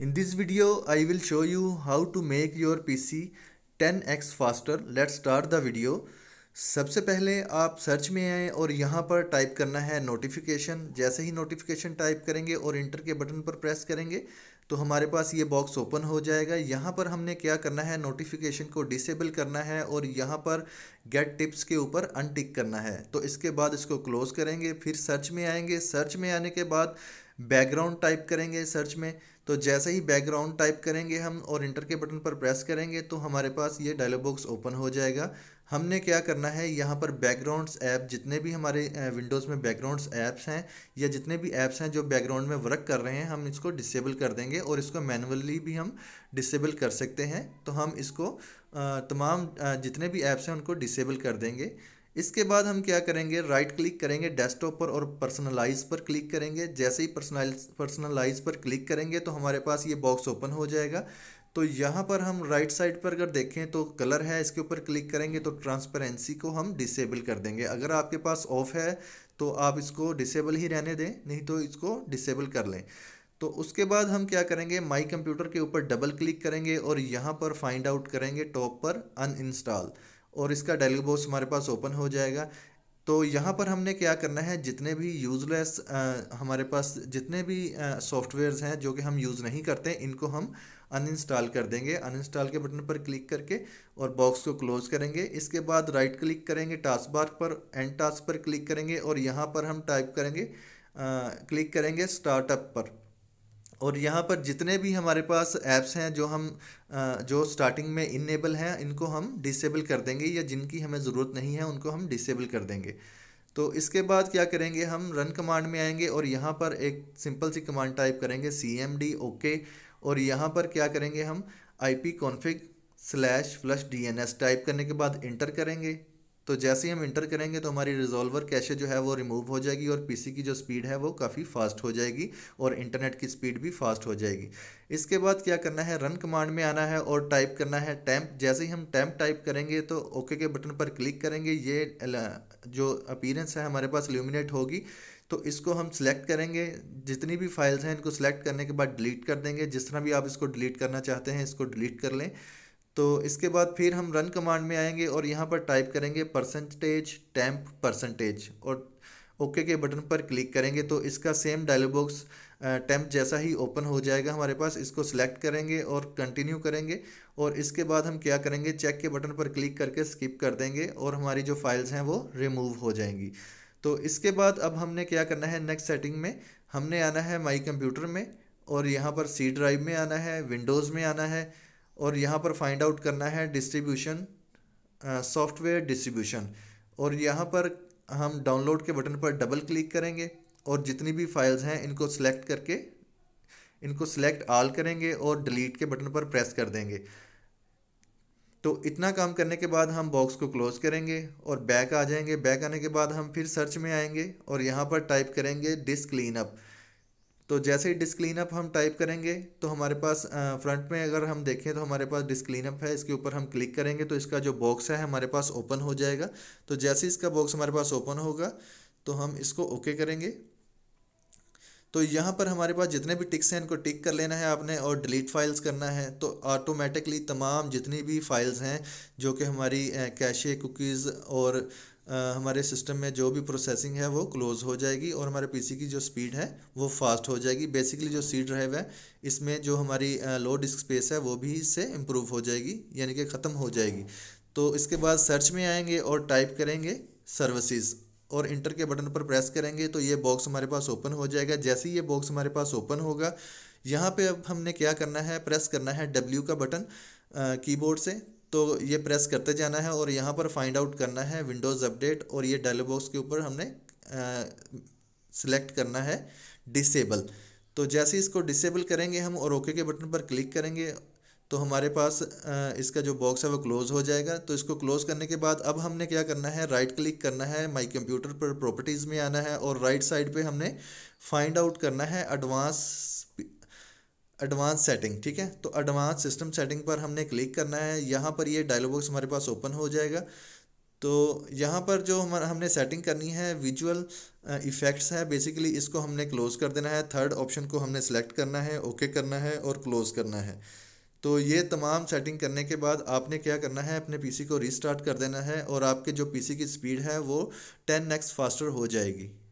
In this video, I will show you how to make your PC 10x faster. Let's start the video. सबसे पहले आप search में आएँ और यहाँ पर टाइप करना है नोटिफिकेशन जैसे ही नोटिफिकेशन टाइप करेंगे और इंटर के बटन पर प्रेस करेंगे तो हमारे पास ये बॉक्स ओपन हो जाएगा यहाँ पर हमने क्या करना है नोटिफिकेशन को डिसेबल करना है और यहाँ पर गेट टिप्स के ऊपर अनटिक करना है तो इसके बाद इसको क्लोज़ करेंगे फिर सर्च में आएंगे सर्च में आने के बाद बैकग्राउंड टाइप करेंगे सर्च में तो जैसे ही बैकग्राउंड टाइप करेंगे हम और इंटर के बटन पर प्रेस करेंगे तो हमारे पास ये डायलॉग बॉक्स ओपन हो जाएगा हमने क्या करना है यहाँ पर बैकग्राउंड्स ऐप जितने भी हमारे विंडोज़ में बैकग्राउंड्स ऐप्स हैं या जितने भी ऐप्स हैं जो बैकग्राउंड में वर्क कर रहे हैं हम इसको डिसेबल कर देंगे और इसको मैनुअली भी हम डिसेबल कर सकते हैं तो हम इसको तमाम जितने भी ऐप्स हैं उनको डिसेबल कर देंगे इसके बाद हम क्या करेंगे राइट क्लिक करेंगे डेस्कटॉप पर और पर्सनलाइज पर क्लिक करेंगे जैसे ही पर्सनलाइज पर्सनलाइज पर क्लिक करेंगे तो हमारे पास ये बॉक्स ओपन हो जाएगा तो यहाँ पर हम राइट साइड पर अगर देखें तो कलर है इसके ऊपर क्लिक करेंगे तो ट्रांसपेरेंसी को हम डिसेबल कर देंगे अगर आपके पास ऑफ है तो आप इसको डिसेबल ही रहने दें नहीं तो इसको डिसेबल कर लें तो उसके बाद हम क्या करेंगे माई कंप्यूटर के ऊपर डबल क्लिक करेंगे और यहाँ पर फाइंड आउट करेंगे टॉप पर अनइंस्टॉल और इसका डायलॉग बॉक्स हमारे पास ओपन हो जाएगा तो यहाँ पर हमने क्या करना है जितने भी यूज़लेस हमारे पास जितने भी सॉफ्टवेयर्स हैं जो कि हम यूज़ नहीं करते इनको हम अनइंस्टॉल कर देंगे अनइंस्टॉल के बटन पर क्लिक करके और बॉक्स को क्लोज़ करेंगे इसके बाद राइट क्लिक करेंगे टास्क बार पर एंड टास्क पर क्लिक करेंगे और यहाँ पर हम टाइप करेंगे आ, क्लिक करेंगे स्टार्टअप पर और यहाँ पर जितने भी हमारे पास ऐप्स हैं जो हम जो स्टार्टिंग में इनेबल हैं इनको हम डिसेबल कर देंगे या जिनकी हमें ज़रूरत नहीं है उनको हम डिसेबल कर देंगे तो इसके बाद क्या करेंगे हम रन कमांड में आएंगे और यहाँ पर एक सिंपल सी कमांड टाइप करेंगे सी एम डी ओके और यहाँ पर क्या करेंगे हम I P config slash flush D N S type करने के बाद इंटर करेंगे तो जैसे ही हम इंटर करेंगे तो हमारी रिजॉल्वर कैशे जो है वो रिमूव हो जाएगी और पीसी की जो स्पीड है वो काफ़ी फास्ट हो जाएगी और इंटरनेट की स्पीड भी फास्ट हो जाएगी इसके बाद क्या करना है रन कमांड में आना है और टाइप करना है टैम्प जैसे ही हम टैंप टाइप करेंगे तो ओके के बटन पर क्लिक करेंगे ये जो अपीरेंस है हमारे पास ल्यूमिनेट होगी तो इसको हम सिलेक्ट करेंगे जितनी भी फाइल्स हैं इनको सिलेक्ट करने के बाद डिलीट कर देंगे जिस तरह भी आप इसको डिलीट करना चाहते हैं इसको डिलीट कर लें तो इसके बाद फिर हम रन कमांड में आएंगे और यहाँ पर टाइप करेंगे परसेंटेज टैंप परसेंटेज और ओके के बटन पर क्लिक करेंगे तो इसका सेम डायलॉग बॉक्स टैम्प जैसा ही ओपन हो जाएगा हमारे पास इसको सिलेक्ट करेंगे और कंटिन्यू करेंगे और इसके बाद हम क्या करेंगे चेक के बटन पर क्लिक करके स्किप कर देंगे और हमारी जो फाइल्स हैं वो रिमूव हो जाएंगी तो इसके बाद अब हमने क्या करना है नेक्स्ट सेटिंग में हमने आना है माई कंप्यूटर में और यहाँ पर सी ड्राइव में आना है विंडोज़ में आना है और यहाँ पर फाइंड आउट करना है डिस्ट्रीब्यूशन सॉफ्टवेयर डिस्ट्रीब्यूशन और यहाँ पर हम डाउनलोड के बटन पर डबल क्लिक करेंगे और जितनी भी फाइल्स हैं इनको सिलेक्ट करके इनको सिलेक्ट आल करेंगे और डिलीट के बटन पर प्रेस कर देंगे तो इतना काम करने के बाद हम बॉक्स को क्लोज़ करेंगे और बैक आ जाएंगे बैक आने के बाद हम फिर सर्च में आएंगे और यहाँ पर टाइप करेंगे डिस्क क्लीन अप तो जैसे ही डिस्क्लीनअप हम टाइप करेंगे तो हमारे पास फ्रंट में अगर हम देखें तो हमारे पास डिस्क्लीनअप है इसके ऊपर हम क्लिक करेंगे तो इसका जो बॉक्स है हमारे पास ओपन हो जाएगा तो जैसे इसका बॉक्स हमारे पास ओपन होगा तो हम इसको ओके करेंगे तो यहाँ पर हमारे पास जितने भी टिक्स हैं इनको टिक कर लेना है आपने और डिलीट फाइल्स करना है तो ऑटोमेटिकली तमाम जितनी भी फाइल्स हैं जो कि हमारी कैशे कुकीज़ और हमारे सिस्टम में जो भी प्रोसेसिंग है वो क्लोज़ हो जाएगी और हमारे पीसी की जो स्पीड है वो फास्ट हो जाएगी बेसिकली जो सी ड्राइव है इसमें जो हमारी लो डिस्क स्पेस है वो भी इससे इम्प्रूव हो जाएगी यानी कि ख़त्म हो जाएगी तो इसके बाद सर्च में आएंगे और टाइप करेंगे सर्विसेज और इंटर के बटन पर प्रेस करेंगे तो ये बॉक्स हमारे पास ओपन हो जाएगा जैसे ही ये बॉक्स हमारे पास ओपन होगा यहाँ पे अब हमने क्या करना है प्रेस करना है डब्ल्यू का बटन कीबोर्ड से तो ये प्रेस करते जाना है और यहाँ पर फाइंड आउट करना है विंडोज़ अपडेट और ये डायलॉग बॉक्स के ऊपर हमने सिलेक्ट करना है डिसेबल तो जैसे इसको डिसेबल करेंगे हम और ओके के बटन पर क्लिक करेंगे तो हमारे पास इसका जो बॉक्स है वो क्लोज़ हो जाएगा तो इसको क्लोज़ करने के बाद अब हमने क्या करना है राइट क्लिक करना है माई कंप्यूटर पर प्रॉपर्टीज़ में आना है और राइट साइड पे हमने फाइंड आउट करना है एडवांस एडवांस सेटिंग ठीक है तो एडवांस सिस्टम सेटिंग पर हमने क्लिक करना है यहाँ पर ये डायलॉग बॉक्स हमारे पास ओपन हो जाएगा तो यहाँ पर जो हम हमने सेटिंग करनी है विजुअल इफ़ेक्ट्स uh, है बेसिकली इसको हमने क्लोज़ कर देना है थर्ड ऑप्शन को हमने सेलेक्ट करना है ओके okay करना है और क्लोज़ करना है तो ये तमाम सेटिंग करने के बाद आपने क्या करना है अपने पीसी को रीस्टार्ट कर देना है और आपके जो पीसी की स्पीड है वो टेन नेक्स्ट फास्टर हो जाएगी